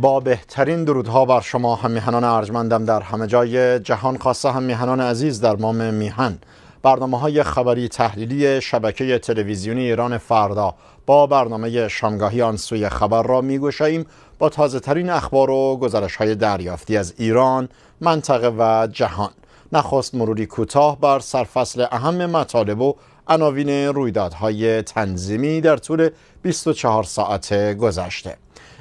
با بهترین درودها بر شما همیهنان ارجمندم در همه جای جهان خاصه همیهنان عزیز در مام میهن برنامه های خبری تحلیلی شبکه تلویزیونی ایران فردا با برنامه شامگاهی آن سوی خبر را میگوشاییم با تازه ترین اخبار و گزارش های دریافتی از ایران، منطقه و جهان نخست مروری کوتاه بر سرفصل اهم مطالب و عناوین رویدادهای تنظیمی در طول 24 ساعت گذشته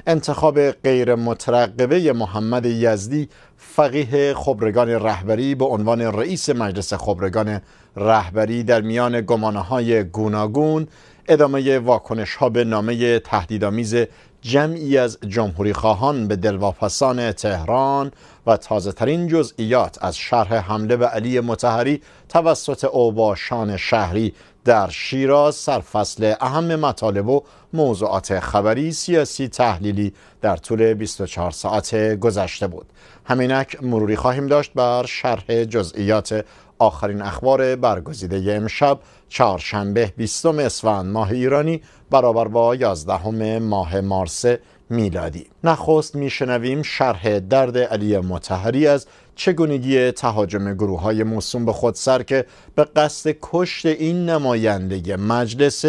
انتخاب غیر مترقبه محمد یزدی فقیه خبرگان رهبری به عنوان رئیس مجلس خبرگان رهبری در میان گمانه های گوناگون ادامه واکنش ها به نامه تهدیدآمیز جمعی از جمهوری خواهان به دلواپسان تهران و تازه ترین جزئیات از شرح حمله به علی متحری توسط اوباشان شهری در شیراز سرفصل اهم مطالب و موضوعات خبری سیاسی تحلیلی در طول 24 ساعت گذشته بود همینک مروری خواهیم داشت بر شرح جزئیات آخرین اخبار برگزیده امشب چهارشنبه 20 اسفند ماه ایرانی برابر با 11 ماه مارس میلادی نخست میشنویم شرح درد علی متحری از چگونگی تهاجم گروه های موسوم به سر که به قصد کشت این نماینده مجلس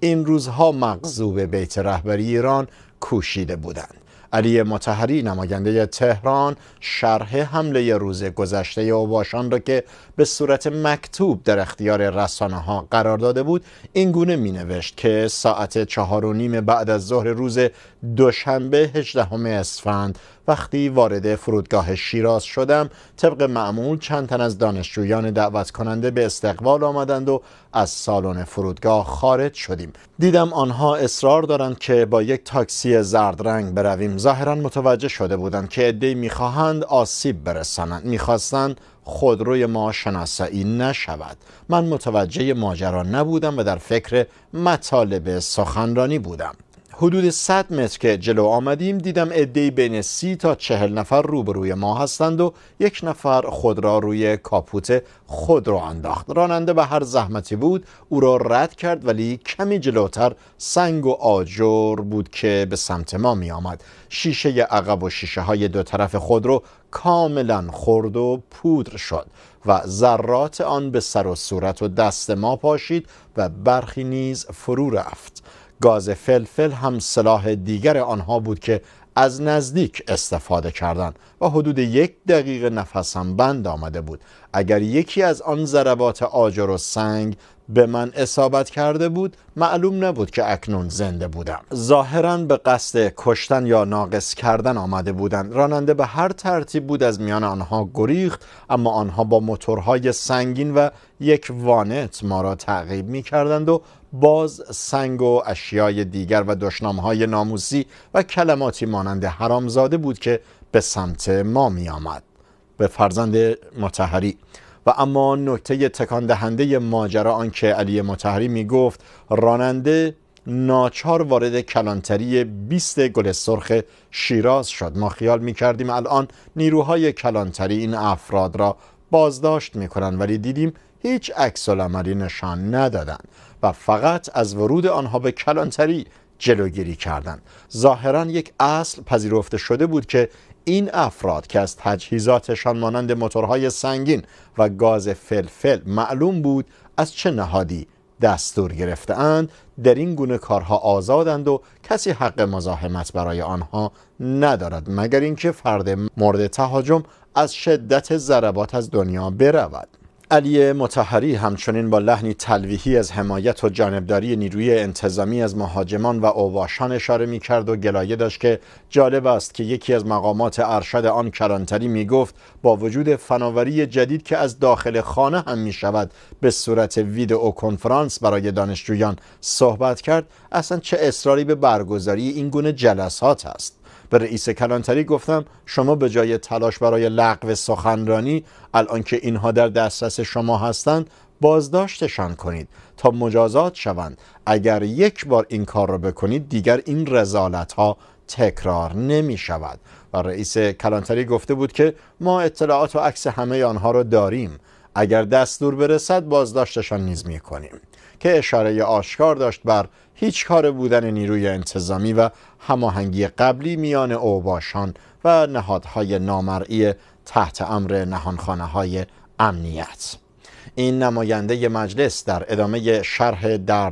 این روزها مغزوب بیت رهبری ایران کوشیده بودند علی متحری نماینده تهران شرح حمله روز گذشته اوباشان را که به صورت مکتوب در اختیار رسانه ها قرار داده بود این گونه می نوشت که ساعت چهار و نیم بعد از ظهر روز دوشنبه 18 اسفند وقتی وارد فرودگاه شیراز شدم طبق معمول چند تن از دانشجویان دعوت کننده به استقبال آمدند و از سالن فرودگاه خارج شدیم دیدم آنها اصرار دارند که با یک تاکسی زرد رنگ برویم ظاهرا متوجه شده بودند که عدهای میخواهند آسیب برسانند میخواستند خودروی ما شناسایی نشود من متوجه ماجرا نبودم و در فکر مطالب سخنرانی بودم حدود 100 متر که جلو آمدیم دیدم عدهای بین سی تا چهل نفر روبروی ما هستند و یک نفر خود را روی کاپوت خود را انداخت راننده به هر زحمتی بود او را رد کرد ولی کمی جلوتر سنگ و آجر بود که به سمت ما می آمد شیشه عقب و شیشه های دو طرف خود رو کاملا خرد و پودر شد و ذرات آن به سر و صورت و دست ما پاشید و برخی نیز فرو رفت گاز فلفل هم سلاح دیگر آنها بود که از نزدیک استفاده کردند و حدود یک دقیقه نفسم بند آمده بود اگر یکی از آن ضربات آجر و سنگ به من اصابت کرده بود معلوم نبود که اکنون زنده بودم ظاهرا به قصد کشتن یا ناقص کردن آمده بودند راننده به هر ترتیب بود از میان آنها گریخت اما آنها با موتورهای سنگین و یک وانت ما را تعقیب می کردند و باز سنگ و اشیای دیگر و دشنامهای ناموسی و کلماتی مانند حرامزاده بود که به سمت ما می آمد به فرزند متحری و اما نکته تکان دهنده ماجرا آنکه علی متحری گفت راننده ناچار وارد کلانتری 20 گل سرخ شیراز شد ما خیال می کردیم الان نیروهای کلانتری این افراد را بازداشت می کنند ولی دیدیم هیچ عکس عملی نشان ندادند و فقط از ورود آنها به کلانتری جلوگیری کردند ظاهرا یک اصل پذیرفته شده بود که این افراد که از تجهیزاتشان مانند موتورهای سنگین و گاز فلفل معلوم بود از چه نهادی دستور گرفتهاند در این گونه کارها آزادند و کسی حق مزاحمت برای آنها ندارد مگر اینکه فرد مورد تهاجم از شدت ضربات از دنیا برود علی متحری همچنین با لحنی تلویحی از حمایت و جانبداری نیروی انتظامی از مهاجمان و اوواشان اشاره می کرد و گلایه داشت که جالب است که یکی از مقامات ارشد آن کرانتری می گفت با وجود فناوری جدید که از داخل خانه هم می شود به صورت ویدئو کنفرانس برای دانشجویان صحبت کرد اصلا چه اصراری به برگزاری این گونه جلسات است به رئیس کلانتری گفتم شما به جای تلاش برای لغو سخنرانی الان که اینها در دسترس شما هستند بازداشتشان کنید تا مجازات شوند اگر یک بار این کار را بکنید دیگر این رزالت ها تکرار نمی شود و رئیس کلانتری گفته بود که ما اطلاعات و عکس همه آنها را داریم اگر دستور برسد بازداشتشان نیز می کنیم که اشاره آشکار داشت بر هیچ کار بودن نیروی انتظامی و هماهنگی قبلی میان اوباشان و نهادهای نامرئی تحت امر نهانخانه های امنیت این نماینده مجلس در ادامه شرح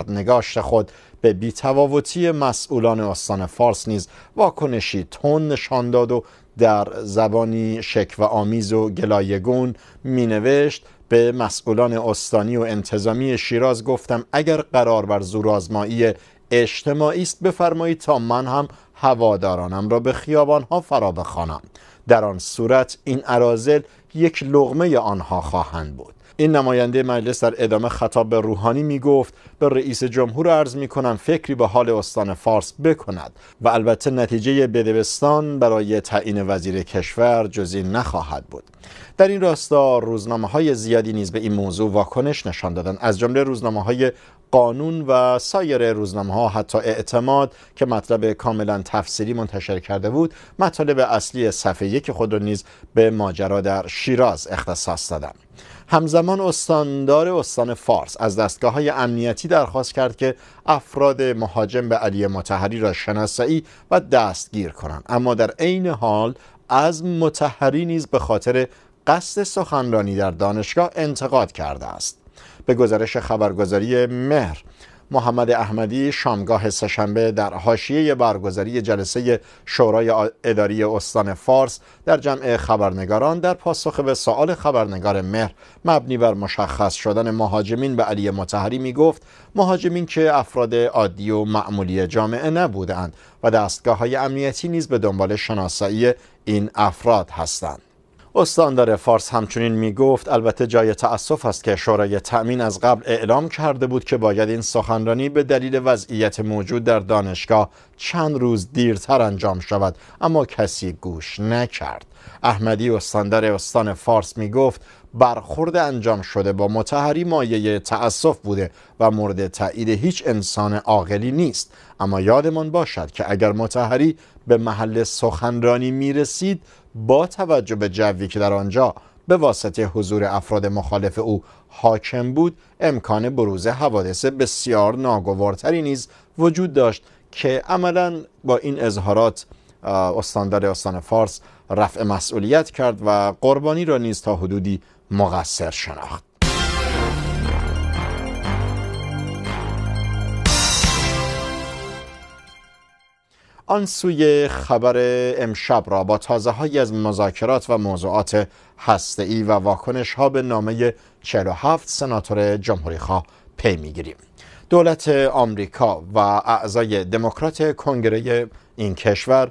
نگاشت خود به بیتواوتی مسئولان استان فارس نیز واکنشی تون نشان داد و در زبانی شک و آمیز و گلایگون مینوشت به مسئولان استانی و انتظامی شیراز گفتم اگر قرار بر زورآزمایی اجتماعی است بفرمایید تا من هم هوادارانم را به خیابانها فرا بخوانم در آن صورت این عرازل یک لغمه آنها خواهند بود این نماینده مجلس در ادامه خطاب به روحانی می گفت به رئیس جمهور ارز می کنم فکری به حال استان فارس بکند و البته نتیجه بدبستان برای تعیین وزیر کشور جزی نخواهد بود در این راستا روزنامه های زیادی نیز به این موضوع واکنش نشان دادند از جمله روزنامه های قانون و سایر روزنامه ها حتی اعتماد که مطلب کاملا تفسیری منتشر کرده بود مطالب اصلی صفحه یک خود را نیز به ماجرا در شیراز اختصاص دادم همزمان استاندار استان فارس از دستگاه های امنیتی درخواست کرد که افراد مهاجم به علی متحری را شناسایی و دستگیر کنند اما در عین حال از متحری نیز به خاطر قصد سخنرانی در دانشگاه انتقاد کرده است به گزارش خبرگزاری مهر محمد احمدی شامگاه سهشنبه در حاشیه برگزاری جلسه شورای اداری استان فارس در جمع خبرنگاران در پاسخ به سوال خبرنگار مهر مبنی بر مشخص شدن مهاجمین به علی متحری می گفت مهاجمین که افراد عادی و معمولی جامعه نبودند و دستگاه های امنیتی نیز به دنبال شناسایی این افراد هستند استاندار فارس همچنین می گفت البته جای تأسف است که شورای تأمین از قبل اعلام کرده بود که باید این سخنرانی به دلیل وضعیت موجود در دانشگاه چند روز دیرتر انجام شود اما کسی گوش نکرد احمدی استاندار استان فارس می گفت برخورد انجام شده با متحری مایه تأسف بوده و مورد تایید هیچ انسان عاقلی نیست اما یادمان باشد که اگر متحری به محل سخنرانی می رسید با توجه به جوی که در آنجا به واسطه حضور افراد مخالف او حاکم بود امکان بروز حوادث بسیار ناگوارتری نیز وجود داشت که عملا با این اظهارات استاندار استان فارس رفع مسئولیت کرد و قربانی را نیز تا حدودی مقصر شناخت آن سوی خبر امشب را با تازه های از مذاکرات و موضوعات هسته و واکنش ها به نامه 47 سناتور جمهوری خواه پی میگیریم دولت آمریکا و اعضای دموکرات کنگره این کشور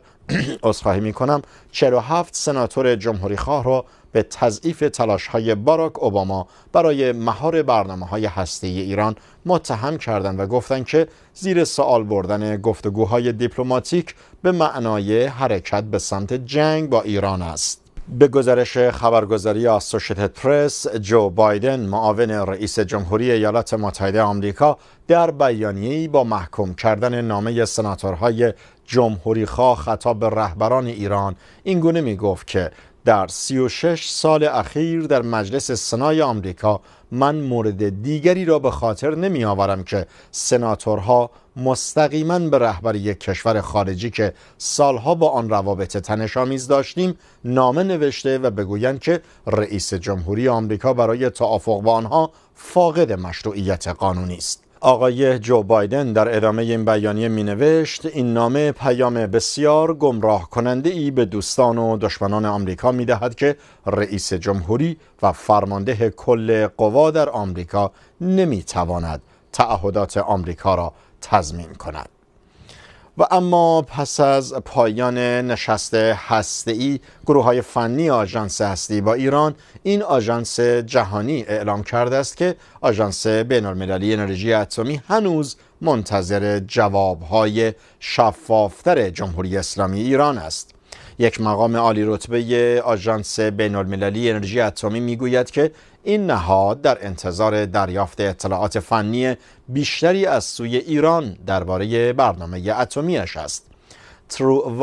از می کنم 47 سناتور جمهوری خواه را به تضعیف تلاش های باراک اوباما برای مهار برنامه های هسته ایران متهم کردند و گفتند که زیر سوال بردن گفتگوهای دیپلماتیک به معنای حرکت به سمت جنگ با ایران است. به گزارش خبرگزاری آسوشیتد پرس جو بایدن معاون رئیس جمهوری ایالات متحده آمریکا در بیانیه‌ای با محکوم کردن نامه سناتورهای جمهوری خواه خطاب به رهبران ایران اینگونه می گفت که در 36 سال اخیر در مجلس سنای آمریکا من مورد دیگری را به خاطر نمی آورم که سناتورها مستقیما به رهبری کشور خارجی که سالها با آن روابط آمیز داشتیم نامه نوشته و بگویند که رئیس جمهوری آمریکا برای توافق با آنها فاقد مشروعیت قانونی است آقای جو بایدن در ادامه این بیانیه می نوشت این نامه پیام بسیار گمراه کننده ای به دوستان و دشمنان آمریکا می دهد که رئیس جمهوری و فرمانده کل قوا در آمریکا نمی تواند تعهدات آمریکا را تضمین کند. و اما پس از پایان نشست ای گروه های فنی آژانس هستی با ایران این آژانس جهانی اعلام کرده است که آژانس المللی انرژی اتمی هنوز منتظر جواب های شفافتر جمهوری اسلامی ایران است یک مقام عالی رتبه آژانس المللی انرژی اتمی میگوید که این نهاد در انتظار دریافت اطلاعات فنی بیشتری از سوی ایران درباره برنامه اتمیش است ترو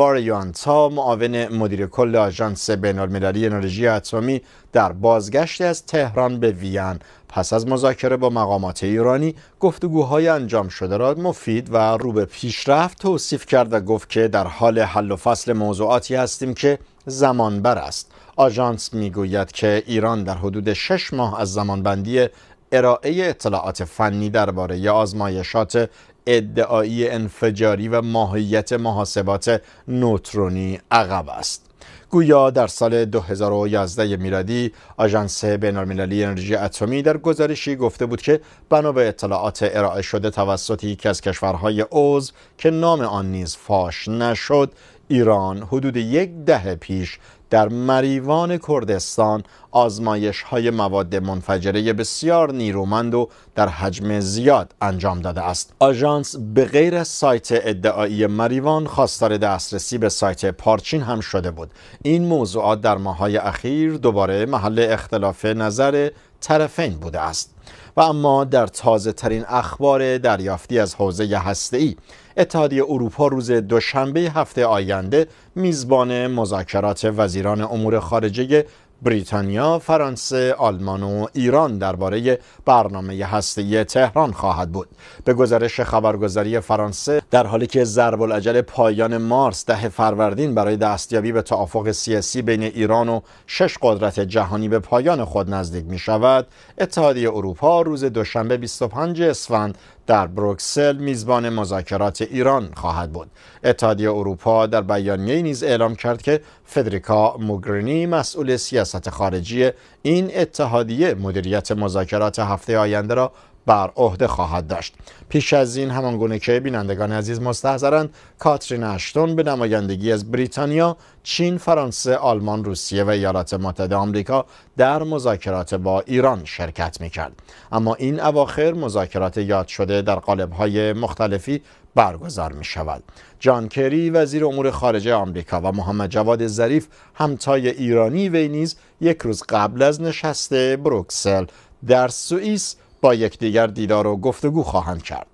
تا معاون مدیر کل آژانس المللی انرژی اتمی در بازگشت از تهران به وین پس از مذاکره با مقامات ایرانی گفتگوهای انجام شده را مفید و رو به پیشرفت توصیف کرد و گفت که در حال حل و فصل موضوعاتی هستیم که زمان بر است آژانس میگوید که ایران در حدود شش ماه از زمانبندی ارائه اطلاعات فنی درباره آزمایشات ادعایی انفجاری و ماهیت محاسبات نوترونی عقب است گویا در سال 2011 میلادی آژانس بینالمللی انرژی اتمی در گزارشی گفته بود که بنا به اطلاعات ارائه شده توسط یکی از کشورهای عضو که نام آن نیز فاش نشد ایران حدود یک دهه پیش در مریوان کردستان آزمایش های مواد منفجره بسیار نیرومند و در حجم زیاد انجام داده است آژانس به غیر سایت ادعایی مریوان خواستار دسترسی به سایت پارچین هم شده بود این موضوعات در ماهای اخیر دوباره محل اختلاف نظر طرفین بوده است و اما در تازه ترین اخبار دریافتی از حوزه ای اتحادیه اروپا روز دوشنبه هفته آینده میزبان مذاکرات وزیران امور خارجه بریتانیا، فرانسه، آلمان و ایران درباره برنامه هسته تهران خواهد بود. به گزارش خبرگزاری فرانسه در حالی که ضرب العجل پایان مارس ده فروردین برای دستیابی به توافق سیاسی بین ایران و شش قدرت جهانی به پایان خود نزدیک می شود، اتحادیه اروپا روز دوشنبه 25 اسفند در بروکسل میزبان مذاکرات ایران خواهد بود اتحادیه اروپا در بیانیه نیز اعلام کرد که فدریکا موگرینی مسئول سیاست خارجی این اتحادیه مدیریت مذاکرات هفته آینده را بر عهده خواهد داشت پیش از این همان گونه که بینندگان عزیز مستحضرند کاترین اشتون به نمایندگی از بریتانیا چین فرانسه آلمان روسیه و ایالات متحده آمریکا در مذاکرات با ایران شرکت میکرد اما این اواخر مذاکرات یاد شده در قالب‌های مختلفی برگزار می شود. جان کری وزیر امور خارجه آمریکا و محمد جواد ظریف همتای ایرانی وی نیز یک روز قبل از نشست بروکسل در سوئیس با یکدیگر دیدار و گفتگو خواهند کرد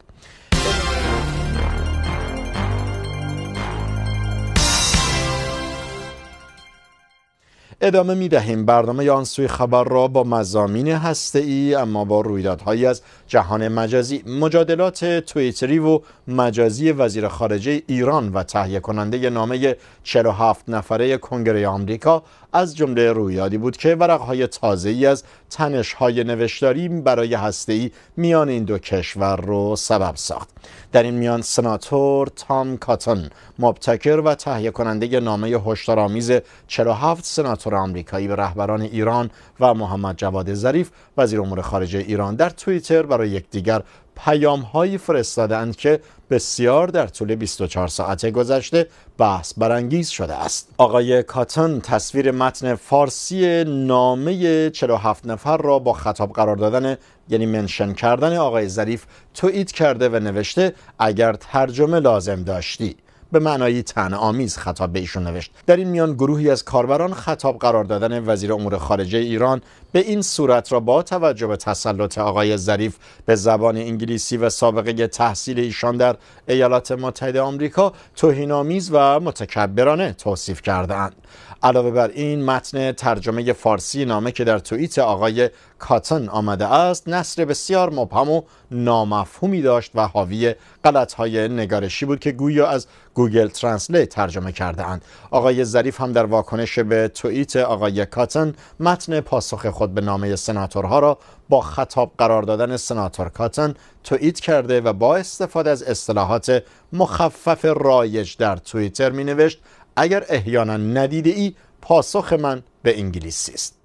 ادامه می دهیم برنامه آن سوی خبر را با مزامین هسته ای اما با رویدادهایی از جهان مجازی مجادلات توییتری و مجازی وزیر خارجه ایران و تهیه کننده نامه 47 نفره کنگره آمریکا از جمله رویادی بود که ورقهای تازه از تنشهای نوشتاری برای ای میان این دو کشور رو سبب ساخت در این میان سناتور تام کاتون مبتکر و تهیه کننده نامه هشدارآمیز 47 سناتور آمریکایی به رهبران ایران و محمد جواد ظریف وزیر امور خارجه ایران در توییتر برای برای یکدیگر پیام هایی فرستادند که بسیار در طول 24 ساعت گذشته بحث برانگیز شده است آقای کاتن تصویر متن فارسی نامه 47 نفر را با خطاب قرار دادن یعنی منشن کردن آقای ظریف توییت کرده و نوشته اگر ترجمه لازم داشتی به معنای تن آمیز خطاب به ایشون نوشت در این میان گروهی از کاربران خطاب قرار دادن وزیر امور خارجه ایران به این صورت را با توجه به تسلط آقای ظریف به زبان انگلیسی و سابقه تحصیل ایشان در ایالات متحده آمریکا توهینآمیز و متکبرانه توصیف کردهاند علاوه بر این متن ترجمه فارسی نامه که در توییت آقای کاتن آمده است نصر بسیار مبهم و نامفهومی داشت و حاوی غلطهای نگارشی بود که گویا از گوگل ترنسلیت ترجمه کرده اند آقای ظریف هم در واکنش به توییت آقای کاتن متن پاسخ خود به نامه سناتورها را با خطاب قرار دادن سناتور کاتن توییت کرده و با استفاده از اصطلاحات مخفف رایج در توییتر می نوشت اگر احیانا ندیده ای پاسخ من به انگلیسی است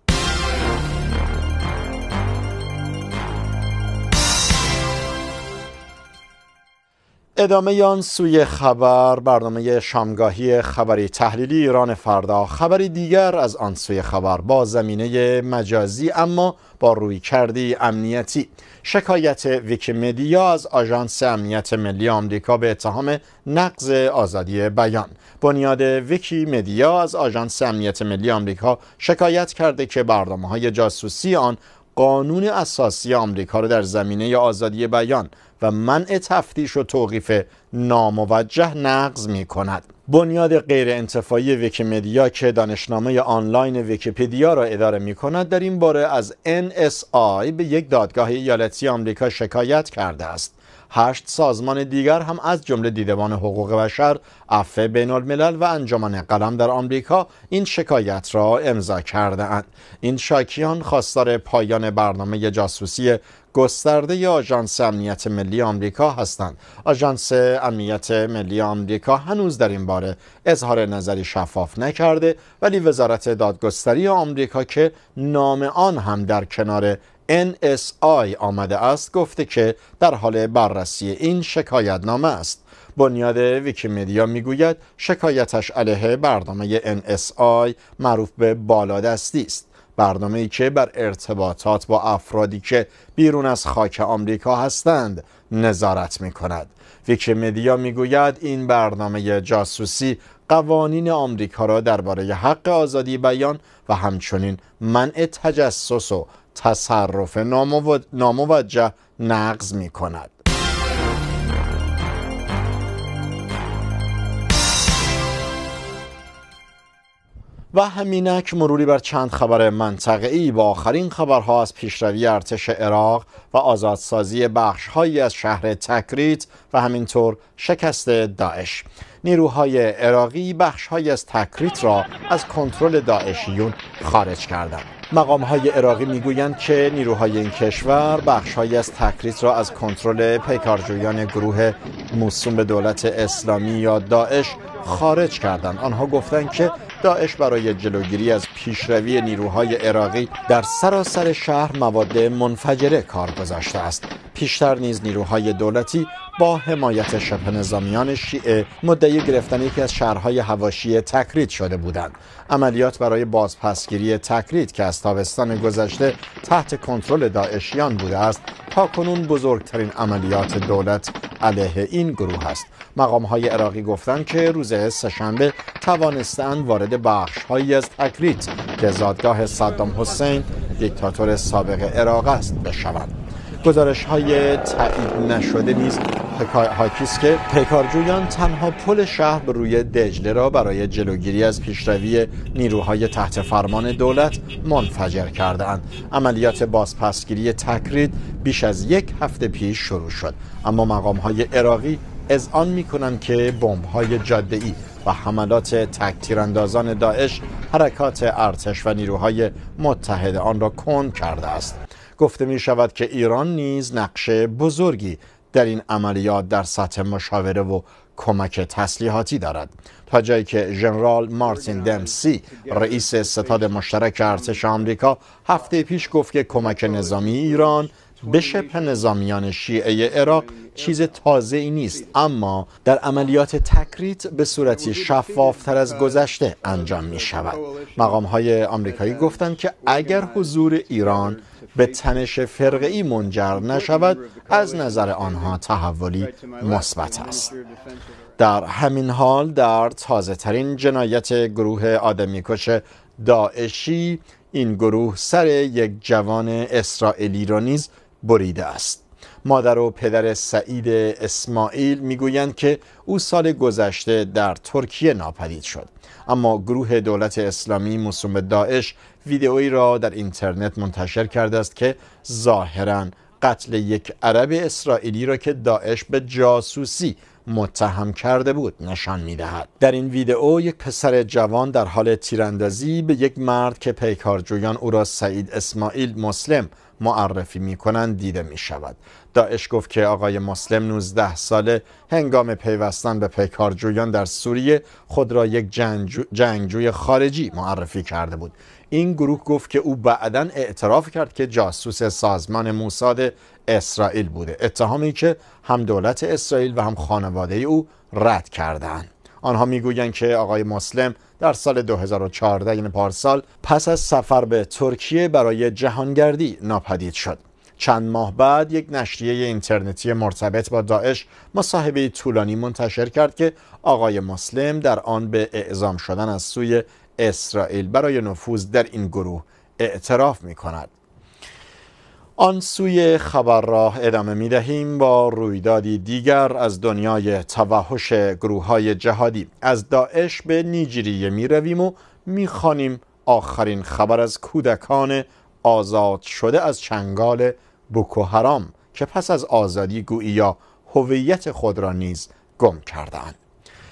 ادامه آن سوی خبر برنامه شامگاهی خبری تحلیلی ایران فردا خبری دیگر از آن سوی خبر با زمینه مجازی اما با روی کردی امنیتی شکایت ویکیمدیا از آژانس امنیت ملی آمریکا به اتهام نقض آزادی بیان بنیاد ویکیمدیا از آژانس امنیت ملی آمریکا شکایت کرده که برنامه های جاسوسی آن قانون اساسی آمریکا را در زمینه آزادی بیان و منع تفتیش و توقیف ناموجه نقض می کند. بنیاد غیر انتفاعی ویکیمدیا که دانشنامه آنلاین ویکیپدیا را اداره می کند در این باره از NSI به یک دادگاه ایالتی آمریکا شکایت کرده است. هشت سازمان دیگر هم از جمله دیدبان حقوق بشر عفه بین الملل و انجمن قلم در آمریکا این شکایت را امضا کرده اند. این شاکیان خواستار پایان برنامه جاسوسی گسترده آژانس امنیت ملی آمریکا هستند آژانس امنیت ملی آمریکا هنوز در این باره اظهار نظری شفاف نکرده ولی وزارت دادگستری آمریکا که نام آن هم در کنار NSI آمده است گفته که در حال بررسی این شکایتنامه است بنیاد ویکیمدیا میگوید شکایتش علیه برنامه NSI معروف به بالادستی است برنامه ای که بر ارتباطات با افرادی که بیرون از خاک آمریکا هستند نظارت می کند. ویکیمدیا میگوید این برنامه جاسوسی قوانین آمریکا را درباره حق آزادی بیان و همچنین منع تجسس و تصرف ناموجه نقض می کند. و همینک مروری بر چند خبر منطقه با آخرین خبرها از پیشروی ارتش عراق و آزادسازی بخشهایی از شهر تکریت و همینطور شکست داعش نیروهای عراقی بخشهایی از تکریت را از کنترل داعشیون خارج کردند مقام های عراقی میگویند که نیروهای این کشور بخشهایی از تکریت را از کنترل پیکارجویان گروه موسوم به دولت اسلامی یا داعش خارج کردند آنها گفتند که داعش برای جلوگیری از پیشروی نیروهای عراقی در سراسر شهر مواد منفجره کار گذاشته است پیشتر نیز نیروهای دولتی با حمایت شبه نظامیان شیعه مدعی گرفتن یکی از شهرهای هواشی تکرید شده بودند عملیات برای بازپسگیری تکرید که از تابستان گذشته تحت کنترل داعشیان بوده است کنون بزرگترین عملیات دولت علیه این گروه است مقام های عراقی گفتند که روز سهشنبه توانستند وارد بخش هایی از تکریت که زادگاه صدام حسین دیکتاتور سابق عراق است بشوند گزارش های تایید نشده نیست هاکیس که پیکارجویان تنها پل شهر به روی دجله را برای جلوگیری از پیشروی نیروهای تحت فرمان دولت منفجر کردند عملیات بازپسگیری تکرید بیش از یک هفته پیش شروع شد اما مقام های عراقی اذعان میکنند که بمب های جاده ای و حملات تیراندازان داعش حرکات ارتش و نیروهای متحد آن را کند کرده است گفته می شود که ایران نیز نقشه بزرگی در این عملیات در سطح مشاوره و کمک تسلیحاتی دارد تا جایی که ژنرال مارتین دمسی رئیس ستاد مشترک ارتش آمریکا هفته پیش گفت که کمک نظامی ایران به شبه نظامیان شیعه عراق چیز تازه ای نیست اما در عملیات تکریت به صورتی شفافتر از گذشته انجام می شود مقام های آمریکایی گفتند که اگر حضور ایران به تنش ای منجر نشود از نظر آنها تحولی مثبت است در همین حال در تازه ترین جنایت گروه آدمیکش داعشی این گروه سر یک جوان اسرائیلی را نیز بریده است مادر و پدر سعید اسماعیل میگویند که او سال گذشته در ترکیه ناپدید شد اما گروه دولت اسلامی مسلم داعش ویدئویی را در اینترنت منتشر کرده است که ظاهرا قتل یک عرب اسرائیلی را که داعش به جاسوسی متهم کرده بود نشان میدهد در این ویدئو یک پسر جوان در حال تیراندازی به یک مرد که پیکارجویان او را سعید اسماعیل مسلم معرفی می کنند دیده می شود داعش گفت که آقای مسلم 19 ساله هنگام پیوستن به پیکارجویان در سوریه خود را یک جنگجوی خارجی معرفی کرده بود این گروه گفت که او بعدا اعتراف کرد که جاسوس سازمان موساد اسرائیل بوده اتهامی که هم دولت اسرائیل و هم خانواده او رد کردند آنها میگویند که آقای مسلم در سال 2014 یعنی پارسال پس از سفر به ترکیه برای جهانگردی ناپدید شد چند ماه بعد یک نشریه اینترنتی مرتبط با داعش مصاحبه طولانی منتشر کرد که آقای مسلم در آن به اعزام شدن از سوی اسرائیل برای نفوذ در این گروه اعتراف می کند آن سوی خبر را ادامه می دهیم با رویدادی دیگر از دنیای توحش گروه های جهادی از داعش به نیجریه می رویم و می خانیم آخرین خبر از کودکان آزاد شده از چنگال بوکو حرام که پس از آزادی گویی یا هویت خود را نیز گم کردن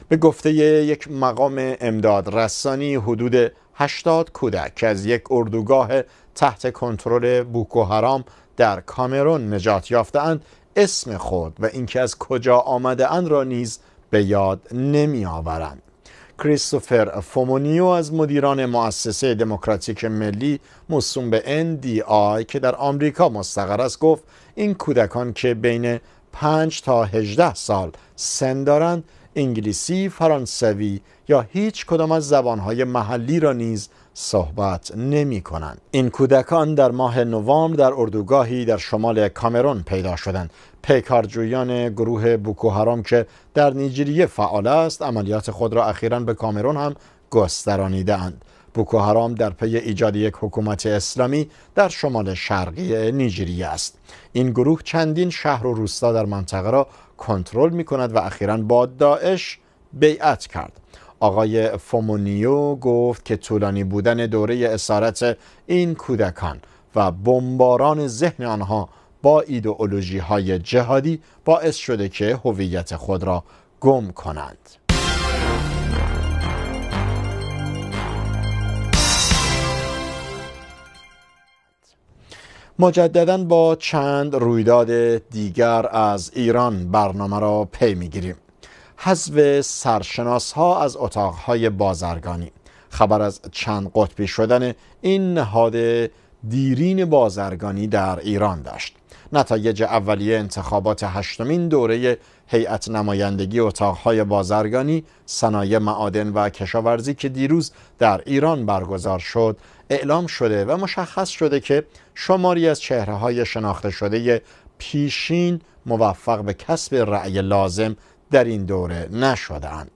به گفته یک مقام امداد رسانی حدود 80 کودک که از یک اردوگاه تحت کنترل بوکو حرام در کامرون نجات یافتند اسم خود و اینکه از کجا آمده اند را نیز به یاد نمی آورند کریستوفر فومونیو از مدیران مؤسسه دموکراتیک ملی موسوم به NDI که در آمریکا مستقر است گفت این کودکان که بین 5 تا 18 سال سن دارند انگلیسی، فرانسوی یا هیچ کدام از زبانهای محلی را نیز صحبت نمی کنند. این کودکان در ماه نوامبر در اردوگاهی در شمال کامرون پیدا شدند. پیکارجویان گروه بوکو هرام که در نیجریه فعال است عملیات خود را اخیرا به کامرون هم گسترانیده اند. بوکو هرام در پی ایجاد یک حکومت اسلامی در شمال شرقی نیجریه است این گروه چندین شهر و روستا در منطقه را کنترل می کند و اخیرا با داعش بیعت کرد آقای فومونیو گفت که طولانی بودن دوره اسارت این کودکان و بمباران ذهن آنها با ایدئولوژی های جهادی باعث شده که هویت خود را گم کنند. مجددا با چند رویداد دیگر از ایران برنامه را پی میگیریم. حذف سرشناس ها از اتاقهای بازرگانی خبر از چند قطبی شدن این نهاد دیرین بازرگانی در ایران داشت نتایج اولیه انتخابات هشتمین دوره هیئت نمایندگی اتاقهای بازرگانی صنایع معادن و کشاورزی که دیروز در ایران برگزار شد اعلام شده و مشخص شده که شماری از چهره های شناخته شده پیشین موفق به کسب رأی لازم در این دوره نشدهاند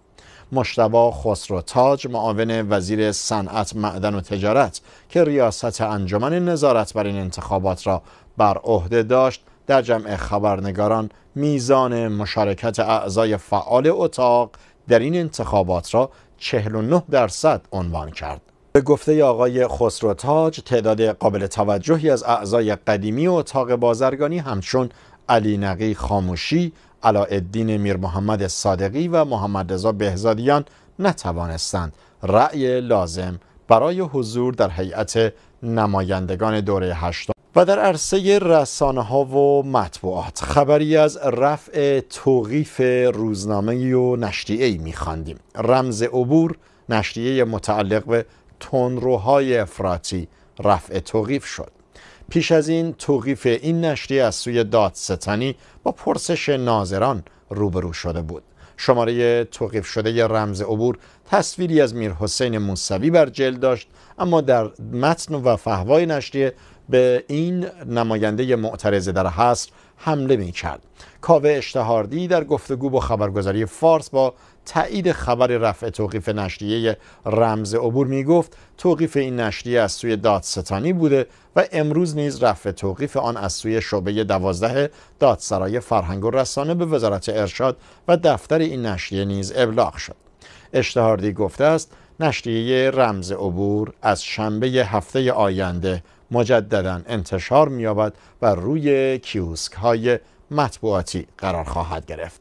مشتبا خسرو تاج معاون وزیر صنعت معدن و تجارت که ریاست انجمن نظارت بر این انتخابات را بر عهده داشت در جمع خبرنگاران میزان مشارکت اعضای فعال اتاق در این انتخابات را 49 درصد عنوان کرد به گفته آقای خسرو تاج تعداد قابل توجهی از اعضای قدیمی اتاق بازرگانی همچون علی نقی خاموشی علاءالدین میر محمد صادقی و محمد رضا بهزادیان نتوانستند رأی لازم برای حضور در هیئت نمایندگان دوره هشتم و در عرصه رسانه ها و مطبوعات خبری از رفع توقیف روزنامه و نشریه ای میخواندیم رمز عبور نشریه متعلق به تندروهای افراطی رفع توقیف شد پیش از این توقیف این نشریه از سوی دادستانی با پرسش ناظران روبرو شده بود شماره توقیف شده رمز عبور تصویری از میر حسین موسوی بر جلد داشت اما در متن و فهوای نشریه به این نماینده معترضه در حصر حمله می کرد کاوه اشتهاردی در گفتگو با خبرگزاری فارس با تایید خبر رفع توقیف نشریه رمز عبور می گفت توقیف این نشریه از سوی دادستانی بوده و امروز نیز رفع توقیف آن از سوی شعبه دوازده دادسرای فرهنگ و رسانه به وزارت ارشاد و دفتر این نشریه نیز ابلاغ شد اشتهاردی گفته است نشریه رمز عبور از شنبه هفته آینده مجددا انتشار می‌یابد و روی کیوسک های مطبوعاتی قرار خواهد گرفت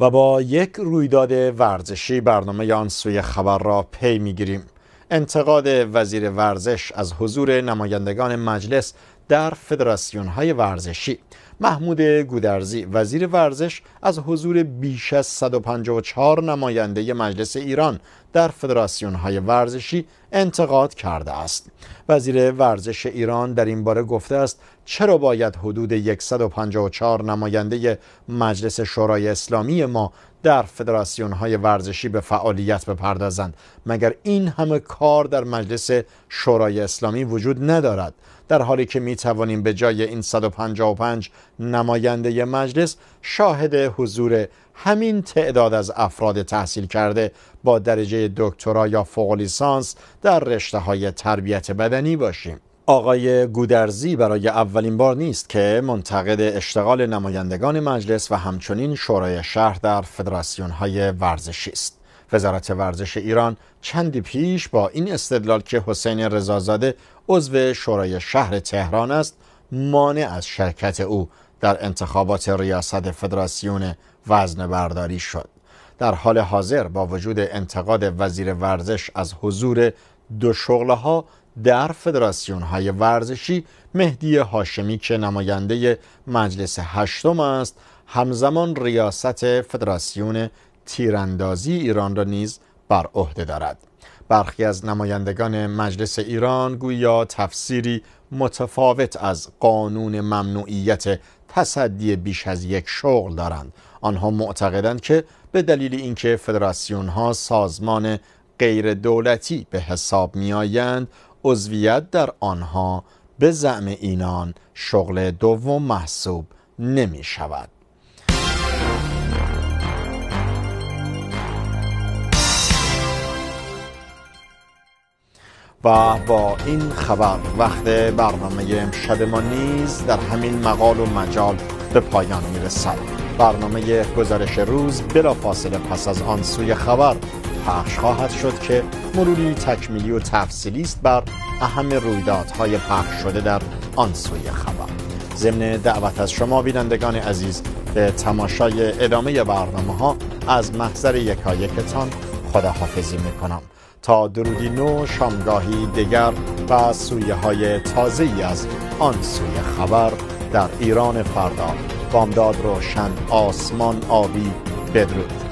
و با یک رویداد ورزشی برنامه آن سوی خبر را پی میگیریم انتقاد وزیر ورزش از حضور نمایندگان مجلس در فدراسیون های ورزشی محمود گودرزی وزیر ورزش از حضور بیش از 154 نماینده مجلس ایران در فدراسیون های ورزشی انتقاد کرده است وزیر ورزش ایران در این باره گفته است چرا باید حدود 154 نماینده مجلس شورای اسلامی ما در فدراسیون های ورزشی به فعالیت بپردازند مگر این همه کار در مجلس شورای اسلامی وجود ندارد در حالی که می توانیم به جای این 155 نماینده مجلس شاهد حضور همین تعداد از افراد تحصیل کرده با درجه دکترا یا فوق لیسانس در رشته های تربیت بدنی باشیم آقای گودرزی برای اولین بار نیست که منتقد اشتغال نمایندگان مجلس و همچنین شورای شهر در فدراسیون های ورزشی است. وزارت ورزش ایران چندی پیش با این استدلال که حسین رضازاده عضو شورای شهر تهران است مانع از شرکت او در انتخابات ریاست فدراسیون وزن برداری شد در حال حاضر با وجود انتقاد وزیر ورزش از حضور دو شغله ها در فدراسیون های ورزشی مهدی هاشمی که نماینده مجلس هشتم است همزمان ریاست فدراسیون تیراندازی ایران را نیز بر عهده دارد برخی از نمایندگان مجلس ایران گویا تفسیری متفاوت از قانون ممنوعیت تصدی بیش از یک شغل دارند آنها معتقدند که به دلیل اینکه فدراسیون ها سازمان غیر دولتی به حساب می آیند عضویت در آنها به زعم اینان شغل دوم محسوب نمی شود و با این خبر وقت برنامه امشب ما نیز در همین مقال و مجال به پایان میرسد برنامه گزارش روز بلا فاصله پس از آن سوی خبر پخش خواهد شد که مروری تکمیلی و تفصیلی است بر اهم رویدادهای پخش شده در آن سوی خبر ضمن دعوت از شما بینندگان عزیز به تماشای ادامه برنامه ها از محضر یکایکتان خداحافظی میکنم تا درودی نو شامگاهی دیگر و سویه های تازه ای از آن سوی خبر در ایران فردا بامداد روشن آسمان آبی بدرود